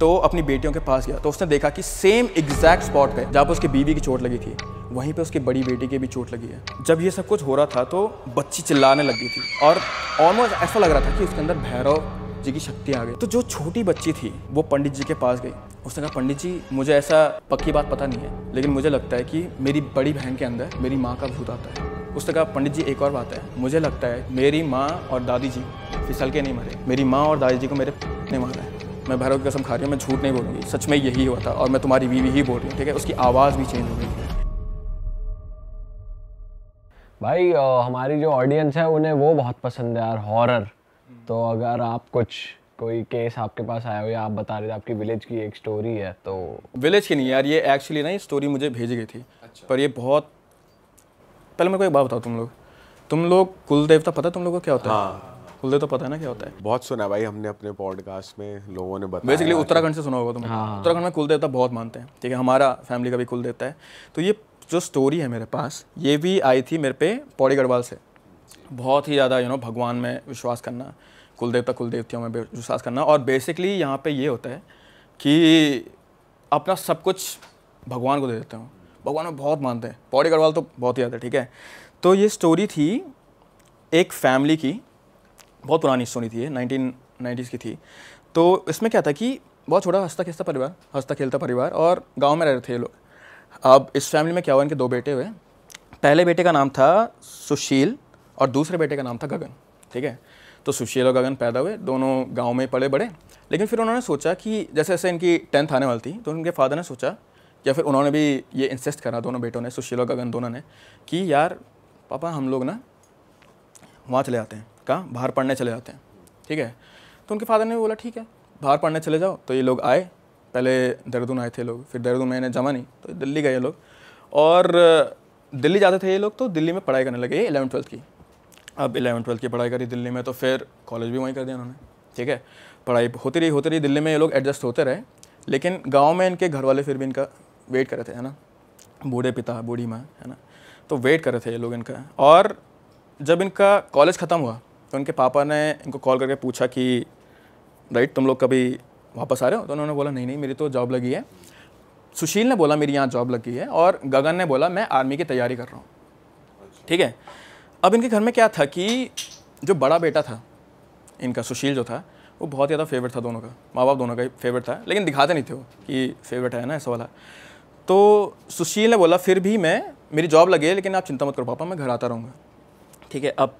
तो अपनी बेटियों के पास गया तो उसने देखा कि सेम एग्जैक्ट स्पॉट पे जहाँ पर उसकी बीवी की चोट लगी थी वहीं पे उसकी बड़ी बेटी की भी चोट लगी है जब ये सब कुछ हो रहा था तो बच्ची चिल्लाने लगी थी और ऑलमोस्ट ऐसा लग रहा था कि उसके अंदर भैरव जी की शक्ति आ गई तो जो छोटी बच्ची थी वो पंडित जी के पास गई उसने कहा पंडित जी मुझे ऐसा पक्की बात पता नहीं है लेकिन मुझे लगता है कि मेरी बड़ी बहन के अंदर मेरी माँ का भूत आता है उसने कहा पंडित जी एक और बात है मुझे लगता है मेरी माँ और दादी जी फिसल के नहीं मरे मेरी माँ और दादी जी को मेरे ने मारा है मैं भैरव की कसम खा रही हूँ मैं झूठ नहीं बोलूँगी सच में यही हुआ था और मैं तुम्हारी बीवी ही बोल रही हूँ ठीक है उसकी आवाज़ भी चेंज हो गई भाई हमारी जो ऑडियंस है उन्हें वो बहुत पसंद है यार हॉरर तो अगर आप कुछ कोई केस आपके पास आया हो या आप बता रहे थे आपकी विलेज की एक स्टोरी है तो विलेज की नहीं यार ये एक्चुअली ना ये स्टोरी मुझे भेजी गई थी अच्छा। पर ये बहुत पहले मेरे को एक बात बताओ तुम लोग तुम लोग कुल देवता पता तुम लोगों को क्या होता है हाँ। खोल दे तो पता है ना क्या होता है बहुत सुना भाई हमने अपने पॉडकास्ट में लोगों ने बताया बेसिकली उत्तराखंड से सुना होगा तुमने हाँ। उत्तराखंड में कुल देवता बहुत मानते हैं ठीक है हमारा फैमिली का भी कुल देवता है तो ये जो स्टोरी है मेरे पास ये भी आई थी मेरे पे पौड़ी गढ़वाल से बहुत ही ज़्यादा यू नो भगवान में विश्वास करना कुल देवता कुल देवतियों में विश्वास करना और बेसिकली यहाँ पर ये होता है कि अपना सब कुछ भगवान को दे देते हो भगवान में बहुत मानते हैं पौड़ी गढ़वाल तो बहुत ही ज़्यादा ठीक है तो ये स्टोरी थी एक फैमिली की बहुत पुरानी सोनी थी नाइनटीन नाइन्टीज़ की थी तो इसमें क्या था कि बहुत छोटा हंसता खेसता परिवार हंसता खेलता परिवार और गाँव में रह रहे थे ये लोग अब इस फैमिली में क्या हुआ इनके दो बेटे हुए पहले बेटे का नाम था सुशील और दूसरे बेटे का नाम था गगन ठीक है तो सुशील और गगन पैदा हुए दोनों गांव में पड़े बड़े लेकिन फिर उन्होंने सोचा कि जैसे जैसे इनकी टेंथ आने वाली थी तो उनके फादर ने सोचा या फिर उन्होंने भी ये इंसिस्ट करा दोनों बेटों ने सुशील और गगन दोनों ने कि यार पापा हम लोग ना वहाँ चले जाते हैं का बाहर पढ़ने चले जाते हैं ठीक है तो उनके फादर ने बोला ठीक है बाहर पढ़ने चले जाओ तो ये लोग आए पहले देहरादून आए थे लोग फिर देहरादून में इन्हें जमा नहीं तो दिल्ली गए ये लोग और दिल्ली जाते थे ये लोग तो दिल्ली में पढ़ाई करने लगे इलेवन ट्वेल्थ की अब इलेवन ट्वेल्थ की पढ़ाई करी दिल्ली में तो फिर कॉलेज भी वहीं कर दिया उन्होंने ठीक है पढ़ाई होती रही होती रही दिल्ली में ये लोग एडजस्ट होते रहे लेकिन गाँव में इनके घर वाले फिर भी इनका वेट कर रहे थे है ना बूढ़े पिता बूढ़ी माँ है ना तो वेट कर रहे थे ये लोग इनका और जब इनका कॉलेज ख़त्म हुआ तो उनके पापा ने इनको कॉल करके पूछा कि राइट तुम लोग कभी वापस आ रहे हो तो उन्होंने बोला नहीं नहीं मेरी तो जॉब लगी है सुशील ने बोला मेरी यहाँ जॉब लगी है और गगन ने बोला मैं आर्मी की तैयारी कर रहा हूँ अच्छा। ठीक है अब इनके घर में क्या था कि जो बड़ा बेटा था इनका सुशील जो था वो बहुत ज़्यादा फेवरेट था दोनों का माँ बाप दोनों का ही फेवरेट था लेकिन दिखाते नहीं थे वो कि फेवरेट है ना ऐसा वाला तो सुशील ने बोला फिर भी मैं मेरी जॉब लगी है लेकिन आप चिंता मत करो पापा मैं घर आता रहूँगा ठीक है अब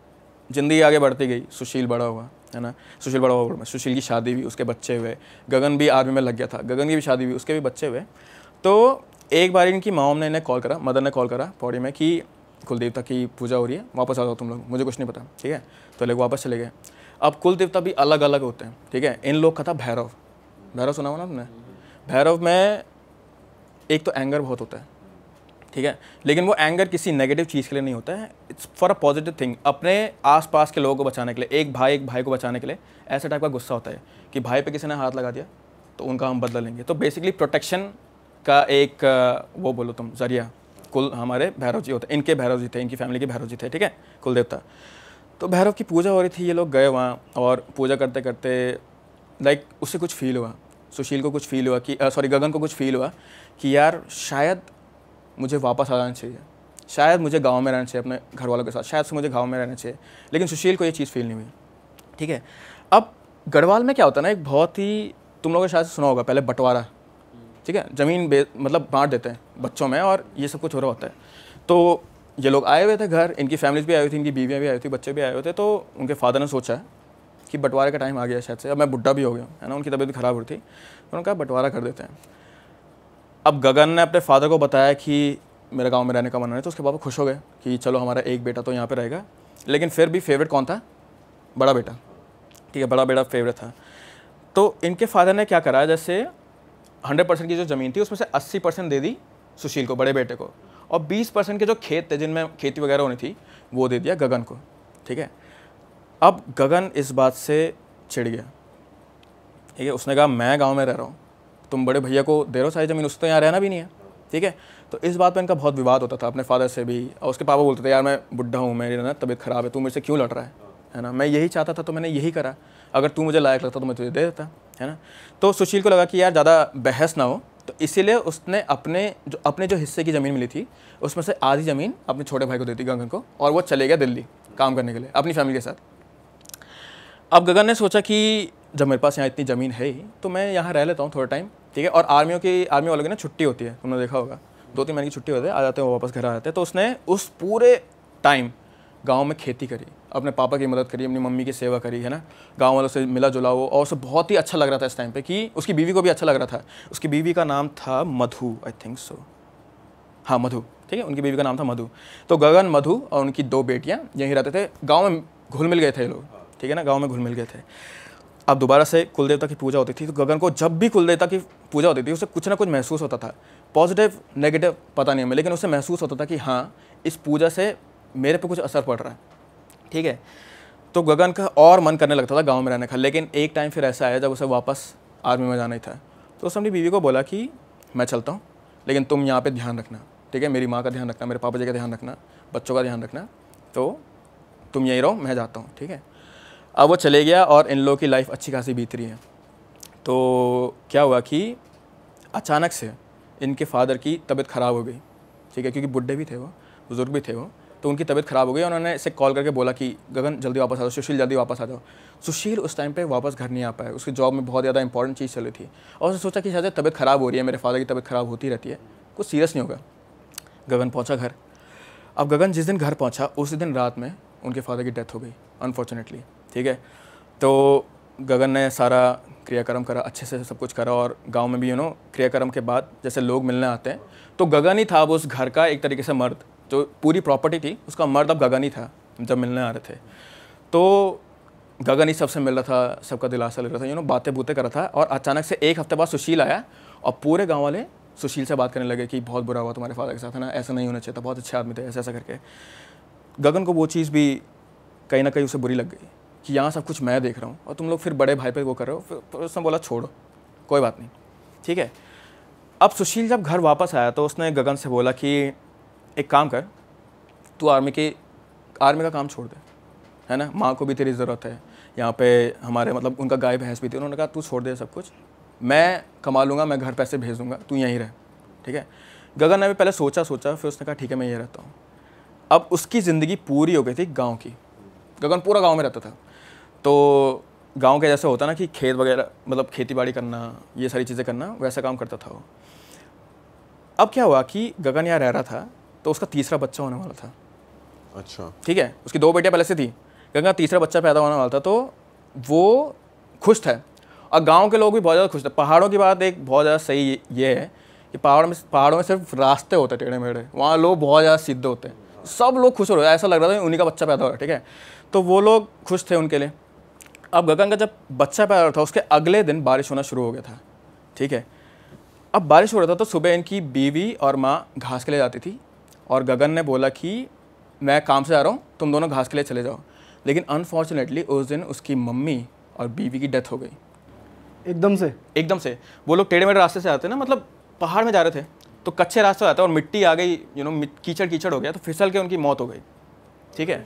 ज़िंदगी आगे बढ़ती गई सुशील बड़ा हुआ है ना सुशील बड़ा हुआ बड़ा सुशील की शादी हुई उसके बच्चे हुए गगन भी आर्मी में लग गया था गगन की भी शादी हुई उसके भी बच्चे हुए तो एक बार इनकी माओ ने इन्हें कॉल करा मदर ने कॉल करा पौड़ी में कि कुल देवता की पूजा हो रही है वापस आ जाओ तुम लोग मुझे कुछ नहीं पता ठीक है तो लोग वापस चले गए अब कुल देवता भी अलग अलग होते हैं ठीक है इन लोग का था भैरव भैरव सुना हुआ ना आपने भैरव में एक तो एंगर बहुत होता है ठीक है लेकिन वो एंगर किसी नेगेटिव चीज़ के लिए नहीं होता है it's for a positive thing अपने आसपास के लोगों को बचाने के लिए एक भाई एक भाई को बचाने के लिए ऐसे टाइप का गुस्सा होता है कि भाई पे किसी ने हाथ लगा दिया तो उनका हम बदला लेंगे तो बेसिकली प्रोटेक्शन का एक वो बोलो तुम जरिया कुल हमारे भैरव जी होते इनके भैरव जी थे इनकी फैमिली के भैरव जी थे ठीक है कुल देवता तो भैरव की पूजा हो रही थी ये लोग गए वहाँ और पूजा करते करते लाइक उससे कुछ फील हुआ सुशील को कुछ फील हुआ कि सॉरी गगन को कुछ फील हुआ कि यार शायद मुझे वापस आ जाना चाहिए शायद मुझे गांव में रहना चाहिए अपने घर वालों के साथ शायद से मुझे गांव में रहना चाहिए लेकिन सुशील को ये चीज़ फील नहीं हुई ठीक है अब गढ़वाल में क्या होता है ना एक बहुत ही तुम लोगों ने शायद सुना होगा पहले बंटवारा ठीक है ज़मीन मतलब बांट देते हैं बच्चों में और ये सब कुछ हो रहा होता है तो ये लोग आए हुए थे घर इनकी फैमिलीज भी आई हुई थी इनकी बीवियाँ भी आई हुई थी बच्चे भी आए हुए थे तो उनके फादर ने सोचा कि बंटवारे का टाइम आ गया शायद से अब मैं बुढ़ा भी हो गया है ना उनकी तबीयत खराब हो रही थी तो उन्होंने कहा बंटवारा कर देते हैं अब गगन ने अपने फादर को बताया कि मेरे गांव में रहने का मन है तो उसके पापा खुश हो गए कि चलो हमारा एक बेटा तो यहाँ पे रहेगा लेकिन फिर भी फेवरेट कौन था बड़ा बेटा ठीक है बड़ा बेटा फेवरेट था तो इनके फादर ने क्या करा जैसे हंड्रेड परसेंट की जो ज़मीन थी उसमें से अस्सी परसेंट दे दी सुशील को बड़े बेटे को और बीस परसेंट के जो खेत थे जिनमें खेती वगैरह होनी थी वो दे दिया गगन को ठीक है अब गगन इस बात से चिड़ गया ठीक है उसने कहा मैं गाँव में रह रहा हूँ तुम बड़े भैया को दे रहे हो सारी ज़मीन उससे तो यहाँ रहना भी नहीं है ठीक है तो इस बात पर इनका बहुत विवाद होता था अपने फादर से भी और उसके पापा बोलते थे यार मैं बुढ़ा हूँ मेरी ना तबीयत ख़राब है तू मेरे से क्यों लड़ रहा है है ना मैं यही चाहता था तो मैंने यही करा अगर तू मुझे लायक लगता तो मैं तुझे दे देता है ना तो सुशील को लगा कि यार ज़्यादा बहस ना हो तो इसीलिए उसने अपने जो अपने जो हिस्से की ज़मीन मिली थी उसमें से आधी ज़मीन अपने छोटे भाई को दे दी गगन को और वो चले गया दिल्ली काम करने के लिए अपनी फैमिली के साथ अब गगन ने सोचा कि जब मेरे पास यहाँ इतनी ज़मीन है ही तो मैं यहाँ रह लेता हूँ थोड़ा टाइम ठीक है और आर्मियों की आर्मी वालों की ना छुट्टी होती है तुमने देखा होगा दो तीन महीने की छुट्टी होती है आ जाते हैं वो वापस घर आ जाते हैं तो उसने उस पूरे टाइम गाँव में खेती करी अपने पापा की मदद करी अपनी मम्मी की सेवा करी है ना गाँव वालों से मिला जुला वो और उसे बहुत ही अच्छा लग रहा था इस टाइम पर कि उसकी बीवी को भी अच्छा लग रहा था उसकी बीवी का नाम था मधु आई थिंक सो हाँ मधु ठीक है उनकी बीवी का नाम था मधु तो गगन मधु और उनकी दो बेटियाँ यहीं रहते थे गाँव में घुल मिल गए थे लोग ठीक है ना गाँव में घुल मिल गए थे अब दोबारा से कुल देवता की पूजा होती थी तो गगन को जब भी कुल देवता की पूजा होती थी उसे कुछ ना कुछ महसूस होता था पॉजिटिव नेगेटिव पता नहीं हमें लेकिन उसे महसूस होता था कि हाँ इस पूजा से मेरे पे कुछ असर पड़ रहा है ठीक है तो गगन का और मन करने लगता था गाँव में रहने का लेकिन एक टाइम फिर ऐसा आया जब उसे वापस आर्मी में जाना ही था तो उसने अपनी बीवी को बोला कि मैं चलता हूँ लेकिन तुम यहाँ पर ध्यान रखना ठीक है मेरी माँ का ध्यान रखना मेरे पापा जी का ध्यान रखना बच्चों का ध्यान रखना तो तुम यहीं रहो मैं जाता हूँ ठीक है अब वो चले गया और इन लोगों की लाइफ अच्छी खासी बीत रही है तो क्या हुआ कि अचानक से इनके फादर की तबीयत ख़राब हो गई ठीक है क्योंकि बुढ़े भी थे वो बुज़ुर्ग भी थे वो तो उनकी तबीयत ख़राब हो गई उन्होंने इसे कॉल करके बोला कि गगन जल्दी वापस आ जाओ सुशील जल्दी वापस आ जाओ सुशील उस टाइम पे वापस घर नहीं आ पाया उसकी जॉब में बहुत ज़्यादा इंपॉर्टेंट चीज़ चली थी और उसने सोचा कि शायद तबीयत ख़राब हो रही है मेरे फादर की तबीयत ख़राब होती रहती है कुछ सीरियस नहीं होगा गगन पहुँचा घर अब गगन जिस दिन घर पहुँचा उसी दिन रात में उनके फादर की डेथ हो गई अनफॉर्चुनेटली ठीक है तो गगन ने सारा क्रियाक्रम करा अच्छे से सब कुछ करा और गांव में भी यू नो क्रियाक्रम के बाद जैसे लोग मिलने आते हैं तो गगन ही था अब उस घर का एक तरीके से मर्द जो पूरी प्रॉपर्टी थी उसका मर्द अब गगन ही था जब मिलने आ रहे थे तो गगन ही सबसे मिल रहा था सबका दिलासा ले रहा था यू नो बातें बूतें कर रहा था और अचानक से एक हफ्ते बाद सुशील आया और पूरे गाँव वाले सुशील से बात करने लगे कि बहुत बुरा हुआ तुम्हारे फादर के साथ है ना ऐसा नहीं होना चाहिए था बहुत अच्छे आदमी थे ऐसा ऐसा करके गगन को वो चीज़ भी कहीं ना कहीं उसे बुरी लग गई कि यहाँ सब कुछ मैं देख रहा हूँ और तुम लोग फिर बड़े भाई पर वो कर रहे हो फिर उसने बोला छोड़ो कोई बात नहीं ठीक है अब सुशील जब घर वापस आया तो उसने गगन से बोला कि एक काम कर तू आर्मी की आर्मी का काम छोड़ दे है ना माँ को भी तेरी ज़रूरत है यहाँ पे हमारे मतलब उनका गाय भैंस भी थी उन्होंने कहा तू छोड़ दे सब कुछ मैं कमा लूँगा मैं घर पैसे भेज दूँगा तू यहीं रह ठीक है गगन ने भी पहले सोचा सोचा फिर उसने कहा ठीक है मैं यहीं रहता हूँ अब उसकी ज़िंदगी पूरी हो गई थी गाँव की गगन पूरा गाँव में रहता था तो गांव के जैसे होता ना कि खेत वगैरह मतलब खेती बाड़ी करना ये सारी चीज़ें करना वैसा काम करता था वो अब क्या हुआ कि गगन यहाँ रह रहा था तो उसका तीसरा बच्चा होने वाला था अच्छा ठीक है उसकी दो बेटियाँ पहले से थी गगन तीसरा बच्चा पैदा होने वाला था तो वो खुश था और गांव के लोग भी बहुत ज़्यादा खुश थे पहाड़ों की बात एक बहुत ज़्यादा सही ये है कि पहाड़ में पहाड़ों में सिर्फ रास्ते होते टेढ़े मेढ़े वहाँ लोग बहुत ज़्यादा सिद्ध होते हैं सब लोग खुश हो रहे ऐसा लग रहा था उन्हीं का बच्चा पैदा हो रहा है ठीक है तो वो लोग खुश थे उनके लिए अब गगन का जब बच्चा पैदा था उसके अगले दिन बारिश होना शुरू हो गया था ठीक है अब बारिश हो रहा था तो सुबह इनकी बीवी और माँ घास के लिए जाती थी और गगन ने बोला कि मैं काम से जा रहा हूँ तुम दोनों घास के लिए चले जाओ लेकिन अनफॉर्चुनेटली उस दिन उसकी मम्मी और बीवी की डेथ हो गई एकदम से एकदम से वो लोग टेढ़े मेढ़े रास्ते से आते ना मतलब पहाड़ में जा रहे थे तो कच्चे रास्ते आते और मिट्टी आ गई यू नो कीचड़ कीचड़ हो गया तो फिसल के उनकी मौत हो गई ठीक है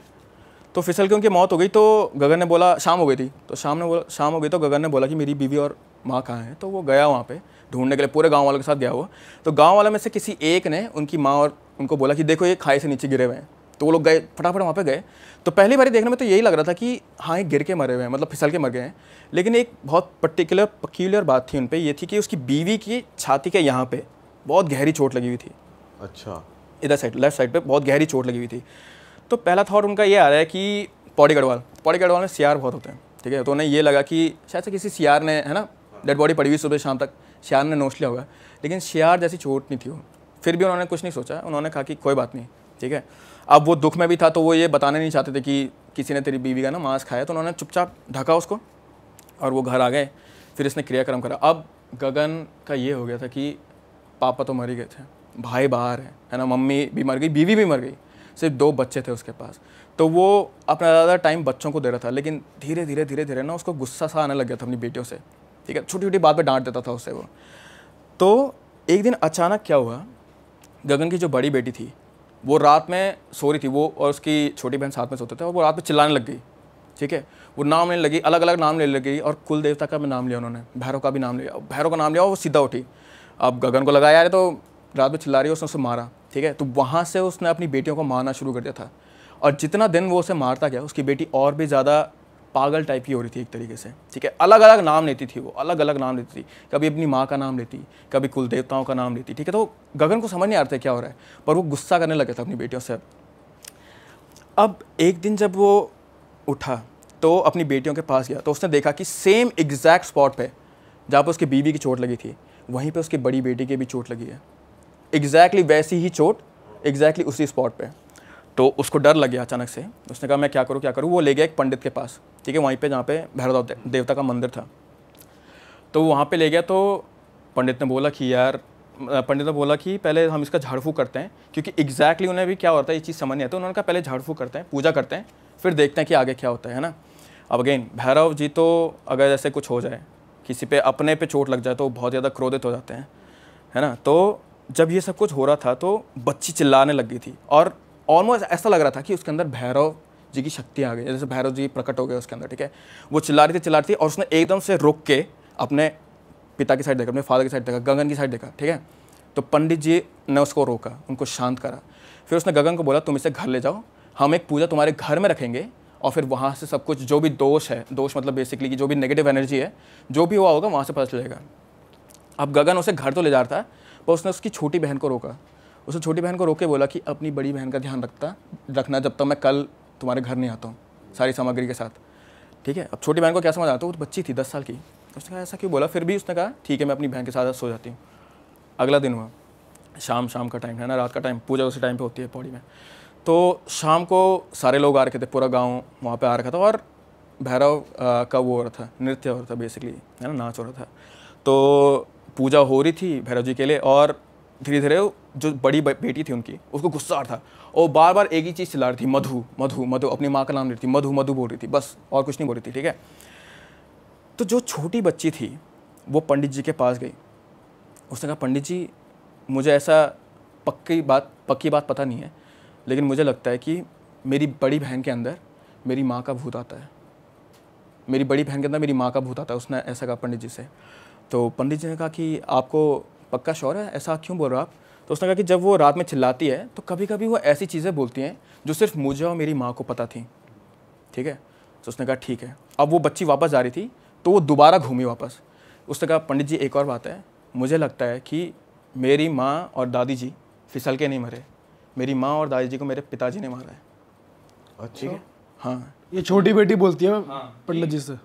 तो फिसल के उनकी मौत हो गई तो गगन ने बोला शाम हो गई थी तो शाम ने बोला शाम हो गई तो गगन ने बोला कि मेरी बीवी और माँ कहाँ है तो वो गया वहाँ पे ढूंढने के लिए पूरे गांव वालों के साथ गया हुआ तो गांव वाले में से किसी एक ने उनकी माँ और उनको बोला कि देखो ये खाई से नीचे गिरे हुए हैं तो वो लोग गए फटाफट वहाँ पर गए तो पहली बार देखने में तो यही लग रहा था कि हाँ ये गिर के मरे हुए हैं मतलब फिसल के मर गए हैं लेकिन एक बहुत पर्टिकुलर पक्यूलर बात थी उन पर यह थी कि उसकी बीवी की छाती के यहाँ पर बहुत गहरी चोट लगी हुई थी अच्छा इधर साइड लेफ्ट साइड पर बहुत गहरी चोट लगी हुई थी तो पहला थाट उनका ये आ रहा है कि पौड़ी गढ़वाल पौड़ी गढ़वाल में सियार बहुत होते हैं ठीक है तो उन्हें ये लगा कि शायद से किसी सियार ने है ना डेड बॉडी पड़ी हुई सुबह शाम तक सियार ने नोच लिया होगा लेकिन सियार जैसी चोट नहीं थी वो फिर भी उन्होंने कुछ नहीं सोचा उन्होंने कहा कि कोई बात नहीं ठीक है अब वो दुख में भी था तो वो ये बताना नहीं चाहते थे कि किसी ने तेरी बीवी का ना मांस खाया तो उन्होंने चुपचाप ढका उसको और वो घर आ गए फिर इसने क्रियाक्रम करा अब गगन का ये हो गया था कि पापा तो मर गए थे भाई बाहर है है ना मम्मी भी मर गई बीवी भी मर गई सिर्फ दो बच्चे थे उसके पास तो वो अपना ज़्यादा टाइम बच्चों को दे रहा था लेकिन धीरे धीरे धीरे धीरे ना उसको गुस्सा सा आने लग गया था अपनी बेटियों से ठीक है छोटी छोटी बात पर डांट देता था उससे वो तो एक दिन अचानक क्या हुआ गगन की जो बड़ी बेटी थी वो रात में सो रही थी वो और उसकी छोटी बहन साथ में सोते थे और वो रात में चिल्लाने लग गई ठीक है वो नाम लेने लगी अलग अलग नाम लेने लगी और कुल देवता का भी नाम लिया उन्होंने भैरव का भी नाम लिया भैरव का नाम लिया और वो सीधा उठी अब गगन को लगाया यार तो रात में चिल्ला रही है उसने उसे मारा ठीक है तो वहाँ से उसने अपनी बेटियों को मारना शुरू कर दिया था और जितना दिन वो उसे मारता गया उसकी बेटी और भी ज़्यादा पागल टाइप की हो रही थी एक तरीके से ठीक है अलग अलग नाम लेती थी वो अलग अलग नाम लेती थी कभी अपनी माँ का नाम लेती कभी कुल देवताओं का नाम लेती ठीक है तो गगन को समझ नहीं आ था क्या हो रहा है पर वो गुस्सा करने लगा था अपनी बेटियों से अब एक दिन जब वो उठा तो अपनी बेटियों के पास गया तो उसने देखा कि सेम एग्जैक्ट स्पॉट पर जहाँ पर उसकी बीवी की चोट लगी थी वहीं पर उसकी बड़ी बेटी की भी चोट लगी है एग्जैक्टली वैसी ही चोट एग्जैक्टली उसी स्पॉट पे तो उसको डर लग गया अचानक से उसने कहा मैं क्या करूँ क्या करूँ वो ले गया एक पंडित के पास ठीक है वहीं पे जहाँ पे भैरव देवता का मंदिर था तो वहाँ पे ले गया तो पंडित ने बोला कि यार पंडित ने बोला कि पहले हम इसका झाड़फूँ करते हैं क्योंकि एग्जैक्टली उन्हें भी क्या होता है ये चीज़ समझ नहीं आती उन्होंने कहा पहले झाड़फू करते हैं पूजा करते हैं फिर देखते हैं कि आगे क्या होता है ना अब अगेन भैरव जी तो अगर ऐसे कुछ हो जाए किसी पे अपने पे चोट लग जाए तो बहुत ज़्यादा क्रोधित हो जाते हैं है ना तो जब ये सब कुछ हो रहा था तो बच्ची चिल्लाने लगी थी और ऑलमोस्ट ऐसा लग रहा था कि उसके अंदर भैरव जी की शक्ति आ गई जैसे भैरव जी प्रकट हो गए उसके अंदर ठीक है वो चिल्ला रही थी चिल्ला रही थी और उसने एकदम से रुक के अपने पिता की साइड देखा अपने फादर की साइड देखा गगन की साइड देखा ठीक है तो पंडित जी ने उसको रोका उनको शांत करा फिर उसने गगन को बोला तुम इसे घर ले जाओ हम एक पूजा तुम्हारे घर में रखेंगे और फिर वहाँ से सब कुछ जो भी दोष है दोष मतलब बेसिकली कि जो भी नेगेटिव एनर्जी है जो भी हुआ होगा वहाँ से पता चलेगा अब गगन उसे घर तो ले जा रहा था पर उसने उसकी छोटी बहन को रोका उसने छोटी बहन को रोके बोला कि अपनी बड़ी बहन का ध्यान रखता रखना जब तक मैं कल तुम्हारे घर नहीं आता हूँ सारी सामग्री के साथ ठीक है अब छोटी बहन को क्या समझ आता हूँ वो तो बच्ची थी दस साल की उसने कहा ऐसा क्यों बोला फिर भी उसने कहा ठीक है मैं अपनी बहन के साथ सो जाती हूँ अगला दिन हुआ शाम शाम का टाइम है ना रात का टाइम पूजा उसी टाइम पर होती है पौड़ी में तो शाम को सारे लोग आ रखे थे पूरा गाँव वहाँ पर आ रखा था और भैरव का वो हो रहा था नृत्य हो रहा था बेसिकली है ना नाच हो रहा था तो पूजा हो रही थी भैरव जी के लिए और धीरे धीरे जो बड़ी बेटी थी उनकी उसको गुस्सा आ रहा था और बार बार एक ही चीज़ चिल्ला रही थी मधु मधु मधु अपनी माँ का नाम ले रही थी मधु मधु बोल रही थी बस और कुछ नहीं बोल रही थी ठीक है तो जो छोटी बच्ची थी वो पंडित जी के पास गई उसने कहा पंडित जी मुझे ऐसा पक्की बात पक्की बात पता नहीं है लेकिन मुझे लगता है कि मेरी बड़ी बहन के अंदर मेरी माँ का भूत आता है मेरी बड़ी बहन के अंदर मेरी माँ का भूत आता है उसने ऐसा कहा पंडित जी से तो पंडित जी ने कहा कि आपको पक्का शोर है ऐसा क्यों बोल रहे हो आप तो उसने कहा कि जब वो रात में चिल्लाती है तो कभी कभी वो ऐसी चीज़ें बोलती हैं जो सिर्फ मुझे और मेरी माँ को पता थी ठीक है तो उसने कहा ठीक है अब वो बच्ची वापस जा रही थी तो वो दोबारा घूमी वापस उसने कहा पंडित जी एक और बात है मुझे लगता है कि मेरी माँ और दादी जी फिसल के नहीं मरे मेरी माँ और दादी जी को मेरे पिताजी ने मारा है अच्छा ठीक है हाँ ये छोटी बेटी बोलती है हाँ, पंडित जी से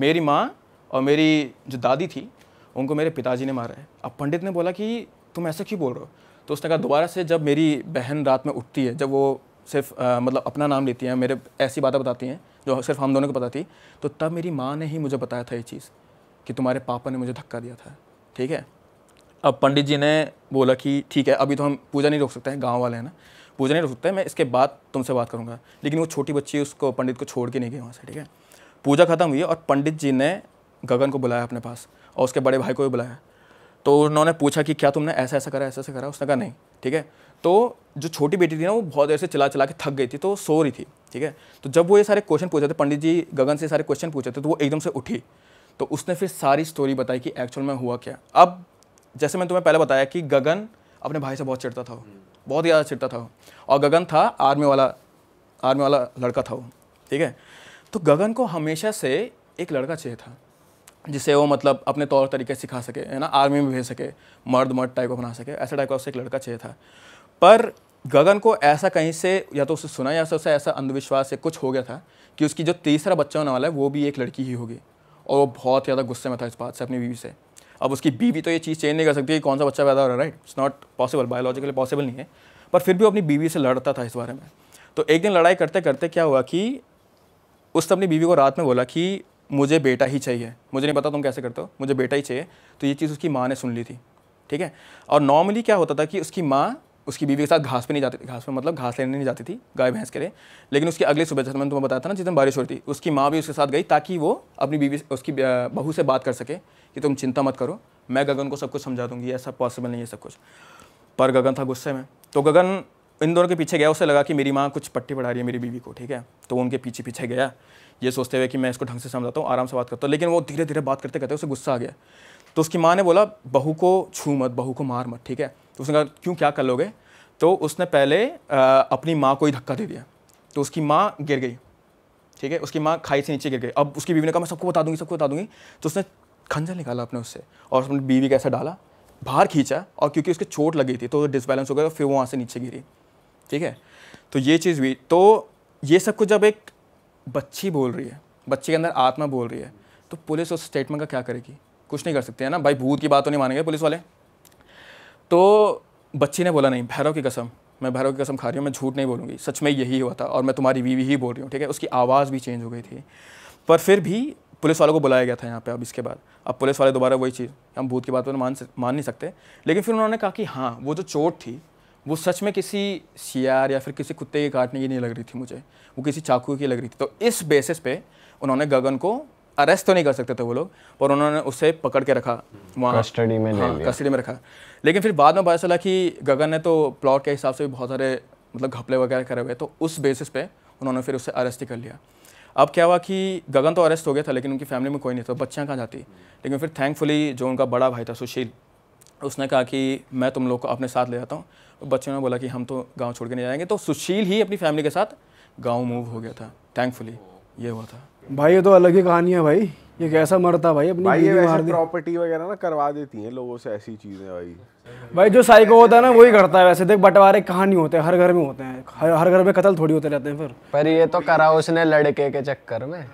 मेरी माँ और मेरी जो दादी थी उनको मेरे पिताजी ने मारा है अब पंडित ने बोला कि तुम ऐसा क्यों बोल रहे हो तो उसने कहा दोबारा से जब मेरी बहन रात में उठती है जब वो सिर्फ आ, मतलब अपना नाम लेती हैं मेरे ऐसी बातें बताती हैं जो सिर्फ हम दोनों को पता थी तो तब मेरी माँ ने ही मुझे बताया था ये चीज़ कि तुम्हारे पापा ने मुझे धक्का दिया था ठीक है अब पंडित जी ने बोला कि ठीक है अभी तो हम पूजा नहीं रोक सकते हैं गाँव वाले हैं ना पूजा नहीं रोक सकते मैं इसके बाद तुमसे बात करूँगा लेकिन वो छोटी बच्ची उसको पंडित को छोड़ के नहीं गई वहाँ से ठीक है पूजा खत्म हुई और पंडित जी ने गगन को बुलाया अपने पास और उसके बड़े भाई को भी बुलाया तो उन्होंने पूछा कि क्या तुमने ऐसा ऐसा करा ऐसा ऐसा करा उसने कहा नहीं ठीक है तो जो छोटी बेटी थी ना वो बहुत देर से चला चला के थक गई थी तो सो रही थी ठीक है तो जब वो ये सारे क्वेश्चन पूछे थे पंडित जी गगन से सारे क्वेश्चन पूछे थे तो वो एकदम से उठी तो उसने फिर सारी स्टोरी बताई कि एक्चुअल में हुआ क्या अब जैसे मैंने तुम्हें पहले बताया कि गगन अपने भाई से बहुत चिड़ता था वो बहुत ज़्यादा चिड़ता था वो और गगन था आर्मी वाला आर्मी वाला लड़का था वो ठीक है तो गगन को हमेशा से एक लड़का चाहिए था जिससे वो मतलब अपने तौर तरीके सिखा सके है ना आर्मी में भेज सके मर्द मर्द टाइप को बना सके ऐसा टाइप का उससे एक लड़का चाहिए था पर गगन को ऐसा कहीं से या तो उसे सुना या उसे ऐसा अंधविश्वास या कुछ हो गया था कि उसकी जो तीसरा बच्चा होने वाला है वो भी एक लड़की ही होगी और वो बहुत ज़्यादा गुस्से में था इस बात से अपनी बीवी से अब उसकी बीवी तो ये चीज़ चेंज नहीं कर सकती कि कौन सा बच्चा पैदा हो रहा है right it's not possible biologically possible नहीं है पर फिर भी वो अपनी बीवी से लड़ता था इस बारे में तो एक दिन लड़ाई करते करते क्या हुआ कि उसने अपनी बीवी को रात में बोला कि मुझे बेटा ही चाहिए मुझे नहीं पता तुम कैसे करते हो मुझे बेटा ही चाहिए तो ये चीज़ उसकी माँ ने सुन ली थी ठीक है और नॉर्मली क्या होता था कि उसकी माँ उसकी बीवी के साथ घास पे नहीं जाती घास पे मतलब घास लेने नहीं जाती थी गाय भैंस के लिए लेकिन उसकी अगले सुबह जैसे मैंने तुम्हें बताया था ना जिस दिन बारिश हो रही थी उसकी माँ भी उसके साथ गई ताकि वो अपनी बीवी उसकी बहू से बात कर सके कि तुम चिंता मत करो मैं गगन को सब कुछ समझा दूंगी ऐसा पॉसिबल नहीं है सब कुछ पर गगन था गुस्से में तो गगन इन दोनों के पीछे गया उसे लगा कि मेरी माँ कुछ पट्टी पढ़ा रही है मेरी बीवी को ठीक है तो उनके पीछे पीछे गया ये सोचते हुए कि मैं इसको ढंग से समझाता हूँ आराम से बात करता हूँ लेकिन वो धीरे धीरे बात करते करते उसे गुस्सा आ गया तो उसकी माँ ने बोला बहू को छू मत बहू को मार मत ठीक है तो उसने कहा क्यों क्या कर लोगे तो उसने पहले आ, अपनी माँ को ही धक्का दे दिया तो उसकी माँ गिर गई ठीक है उसकी माँ खाई से नीचे गिर गई अब उसकी बीवी ने कहा मैं सबको बता दूंगी सबको बता दूंगी तो उसने खंजर निकाला अपने उससे और उसने बीवी कैसे डाला बाहर खींचा और क्योंकि उसके चोट लगी थी तो डिसबैलेंस हो गया तो फिर वो वहाँ से नीचे गिरी ठीक है तो ये चीज़ हुई तो ये सब कुछ जब एक बच्ची बोल रही है बच्चे के अंदर आत्मा बोल रही है तो पुलिस उस स्टेटमेंट का क्या करेगी कुछ नहीं कर सकते है ना भाई भूत की बात तो नहीं मानेंगे पुलिस वाले तो बच्ची ने बोला नहीं भैरव की कसम मैं भैरव की कसम खा रही हूँ मैं झूठ नहीं बोलूँगी सच में यही हुआ था और मैं तुम्हारी बीवी ही बोल रही हूँ ठीक है उसकी आवाज़ भी चेंज हो गई थी पर फिर भी पुलिस वालों को बुलाया गया था यहाँ पे अब इसके बाद अब पुलिस वाले दोबारा वही चीज़ हम भूत की बात पर तो मान मान नहीं सकते लेकिन फिर उन्होंने कहा कि हाँ वो जो चोट थी वो सच में किसी सियार या फिर किसी कुत्ते के काटने की नहीं लग रही थी मुझे वो किसी चाकू की लग रही थी तो इस बेसिस पे उन्होंने गगन को अरेस्ट तो नहीं कर सकते थे वो लोग पर उन्होंने उसे पकड़ के रखा वहाँ कस्टडी में हाँ, कस्टडी में रखा लेकिन फिर बाद में पता चला कि गगन ने तो प्लॉट के हिसाब से भी बहुत सारे मतलब घपले वगैरह करे हुए तो उस बेसिस पे उन्होंने फिर उसे अरेस्ट ही कर लिया अब क्या हुआ कि गगन तो अरेस्ट हो गया था लेकिन उनकी फैमिली में कोई नहीं था तो बच्चियाँ कहाँ जाती लेकिन फिर थैंकफुली जो उनका बड़ा भाई था सुशील उसने कहा कि मैं तुम लोग को अपने साथ ले जाता हूँ तो बच्चों ने बोला कि हम तो गाँव छोड़ के नहीं जाएंगे तो सुशील ही अपनी फैमिली के साथ गाँव मूव हो गया था थैंकफुली ये हुआ था भाई ये तो अलग ही कहानी है भाई ये कैसा मरता भाई अपनी भाई ये वैसे प्रॉपर्टी वगैरह ना करवा देती है लोगों से ऐसी चीज़ें भाई भाई जो साइको होता है ना वही करता है वैसे देख बंटवारे कहाँ नहीं होते हर घर में होते हैं हर, घर में कतल थोड़ी होते रहते हैं फिर पर ये तो करा उसने लड़के के चक्कर में